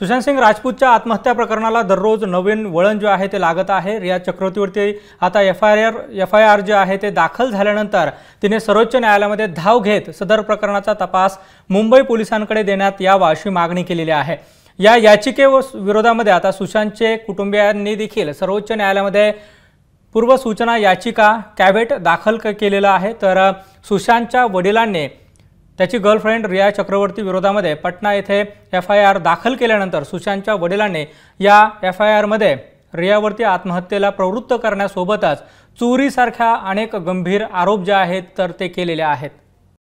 सुशांत सिंग राजपूतच्या आत्महत्या प्रकरणाला दररोज नवीन वळण जे आहे ते लागत आहे रिया चक्रवर्तीवरती आता F I R F I R जे आहे ते दाखल झाल्यानंतर तिने सर्वोच्च न्यायालयामध्ये धाव घेत सदर प्रकरणाचा तपास मुंबई पोलिसांकडे देण्यात यावा अशी मागणी केलेली आहे या याचिके विरोधामध्ये आता सुशांतचे कुटुंबियांनी देखील सर्वोच्च न्यायालयामध्ये पूर्वसूचना याचिका कॅबेट दाखल केलेलं आहे तर सुशांतच्या वडिलांनी त्याची गर्लफ्रेंड रिया चक्रवर्ती विरोधामध्ये पटना येथे एफ आय आर दाखल केल्यानंतर सुशांतच्या वडिलांनी या एफ आय आरमध्ये रियावरती आत्महत्येला प्रवृत्त करण्यासोबतच चोरीसारख्या अनेक गंभीर आरोप जे आहेत तर ते केलेले आहेत